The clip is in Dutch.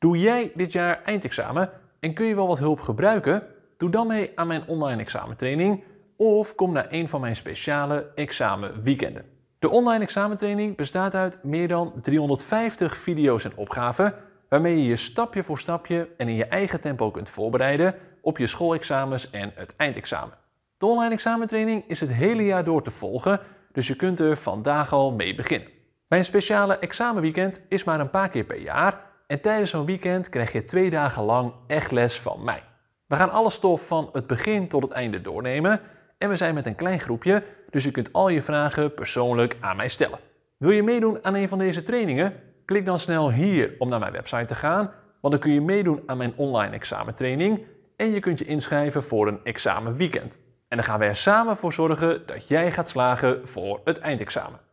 Doe jij dit jaar eindexamen en kun je wel wat hulp gebruiken? Doe dan mee aan mijn online examentraining of kom naar een van mijn speciale examenweekenden. De online examentraining bestaat uit meer dan 350 video's en opgaven waarmee je je stapje voor stapje en in je eigen tempo kunt voorbereiden op je schoolexamens en het eindexamen. De online examentraining is het hele jaar door te volgen, dus je kunt er vandaag al mee beginnen. Mijn speciale examenweekend is maar een paar keer per jaar en tijdens zo'n weekend krijg je twee dagen lang echt les van mij. We gaan alle stof van het begin tot het einde doornemen en we zijn met een klein groepje, dus je kunt al je vragen persoonlijk aan mij stellen. Wil je meedoen aan een van deze trainingen? Klik dan snel hier om naar mijn website te gaan, want dan kun je meedoen aan mijn online examentraining en je kunt je inschrijven voor een examenweekend. En dan gaan we er samen voor zorgen dat jij gaat slagen voor het eindexamen.